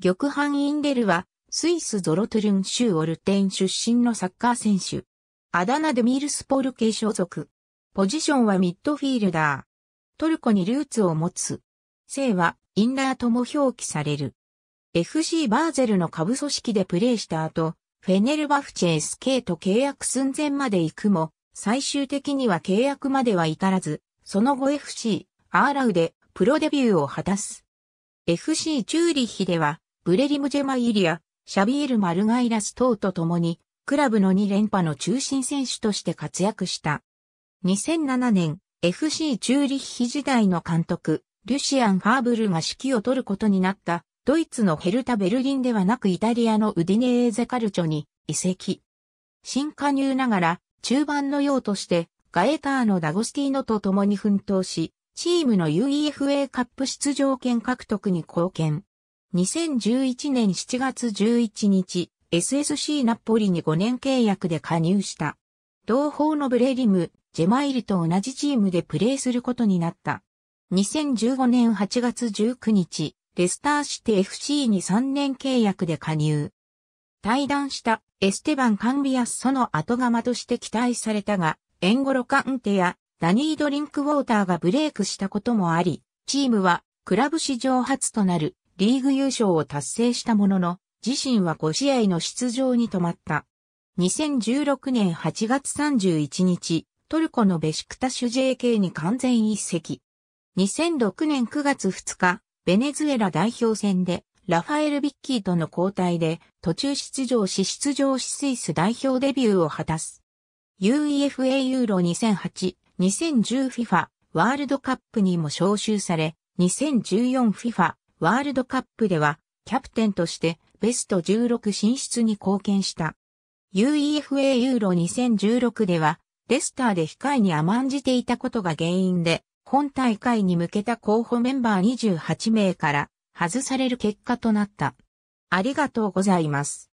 玉藩インデルは、スイスゾロトゥルン州オルテン出身のサッカー選手。アダナデミールスポール系所属。ポジションはミッドフィールダー。トルコにルーツを持つ。姓はインラーとも表記される。FC バーゼルの下部組織でプレーした後、フェネルバフチェ SK と契約寸前まで行くも、最終的には契約までは至らず、その後 FC、アーラウでプロデビューを果たす。FC チューリッヒでは、ブレリムジェマイリア、シャビール・マルガイラス等と共に、クラブの2連覇の中心選手として活躍した。2007年、FC チューリッヒ時代の監督、リュシアン・ハーブルが指揮を取ることになった、ドイツのヘルタ・ベルリンではなくイタリアのウディネーゼ・カルチョに移籍。新加入ながら、中盤のようとして、ガエターのダゴスティーノと共に奮闘し、チームの UEFA カップ出場権獲得に貢献。2011年7月11日、SSC ナポリに5年契約で加入した。同胞のブレリム、ジェマイルと同じチームでプレーすることになった。2015年8月19日、レスターシテ FC に3年契約で加入。対談したエステバン・カンビアスその後釜として期待されたが、エンゴロ・カンテやダニー・ドリンク・ウォーターがブレイクしたこともあり、チームはクラブ史上初となるリーグ優勝を達成したものの、自身は5試合の出場に止まった。2016年8月31日、トルコのベシクタシュ JK に完全一席。2006年9月2日、ベネズエラ代表戦で、ラファエル・ビッキーとの交代で、途中出場し出場しスイス代表デビューを果たす。UEFA ユーロ2008、2010FIFA ワールドカップにも招集され、2014FIFA ワールドカップではキャプテンとしてベスト16進出に貢献した。UEFA ユーロ2016ではレスターで控えに甘んじていたことが原因で本大会に向けた候補メンバー28名から外される結果となった。ありがとうございます。